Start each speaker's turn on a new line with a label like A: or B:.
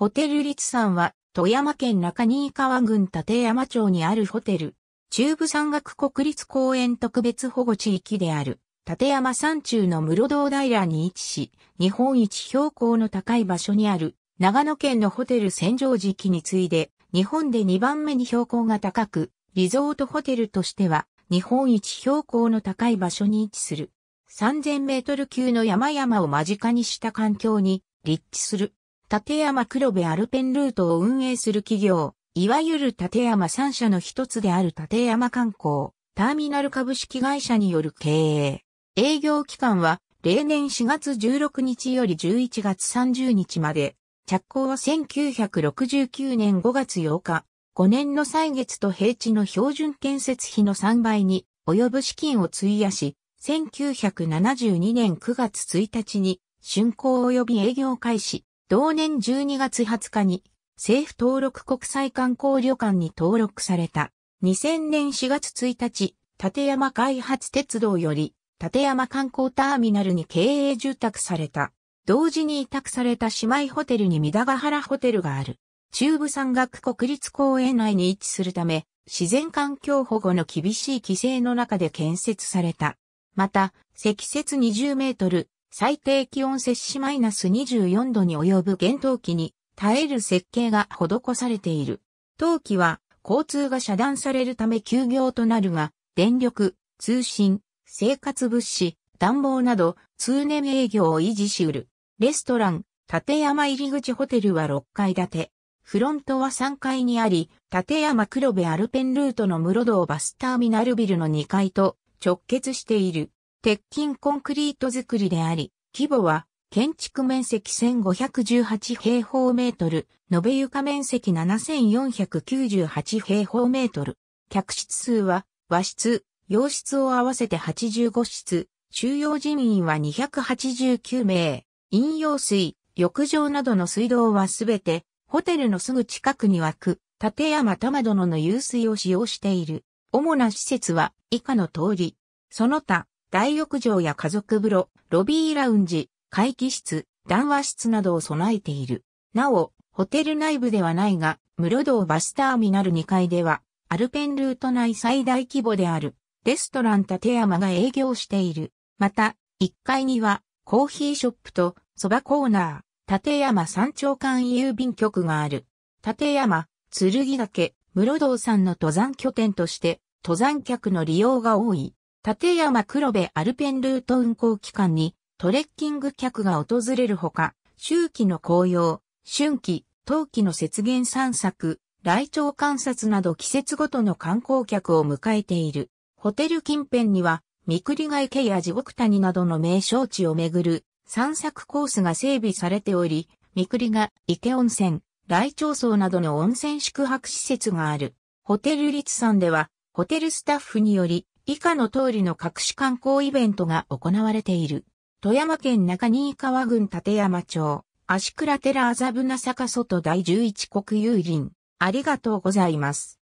A: ホテル立山は、富山県中新川郡立山町にあるホテル、中部山岳国立公園特別保護地域である、立山山中の室堂平に位置し、日本一標高の高い場所にある、長野県のホテル千畳敷に次いで、日本で2番目に標高が高く、リゾートホテルとしては、日本一標高の高い場所に位置する。3000メートル級の山々を間近にした環境に立地する。立山黒部アルペンルートを運営する企業、いわゆる立山3社の一つである立山観光、ターミナル株式会社による経営。営業期間は、例年4月16日より11月30日まで、着工は1969年5月8日、5年の歳月と平地の標準建設費の3倍に及ぶ資金を費やし、1972年9月1日に竣工及び営業開始。同年12月20日に政府登録国際観光旅館に登録された。2000年4月1日、立山開発鉄道より立山観光ターミナルに経営住宅された。同時に委託された姉妹ホテルに三田ヶ原ホテルがある。中部山岳国立公園内に位置するため、自然環境保護の厳しい規制の中で建設された。また、積雪20メートル、最低気温摂氏マイナス24度に及ぶ厳冬期に耐える設計が施されている。冬季は交通が遮断されるため休業となるが、電力、通信、生活物資、暖房など通年営業を維持しうる。レストラン、立山入り口ホテルは6階建て。フロントは3階にあり、立山黒部アルペンルートの室堂バスターミナルビルの2階と直結している。鉄筋コンクリート造りであり、規模は建築面積1518平方メートル、延べ床面積7498平方メートル。客室数は和室、洋室を合わせて85室、収容人員は289名、飲用水、浴場などの水道はすべて、ホテルのすぐ近くに湧く、立山玉殿の湧水を使用している。主な施設は以下の通り、その他、大浴場や家族風呂、ロビーラウンジ、会議室、談話室などを備えている。なお、ホテル内部ではないが、室堂バスターミナル2階では、アルペンルート内最大規模である、レストラン立山が営業している。また、1階には、コーヒーショップと、蕎麦コーナー、立山山頂間郵便局がある。立山、剣岳、室堂山の登山拠点として、登山客の利用が多い。立山黒部アルペンルート運行期間にトレッキング客が訪れるほか、秋季の紅葉、春季、冬季の雪原散策、来鳥観察など季節ごとの観光客を迎えている。ホテル近辺には、三栗ヶ池や地獄谷などの名勝地をめぐる散策コースが整備されており、三栗ヶ池温泉、来鳥荘などの温泉宿泊施設がある。ホテル立山では、ホテルスタッフにより、以下の通りの各種観光イベントが行われている。富山県中新川郡立山町、足倉寺麻布那坂外第11国有林。ありがとうございます。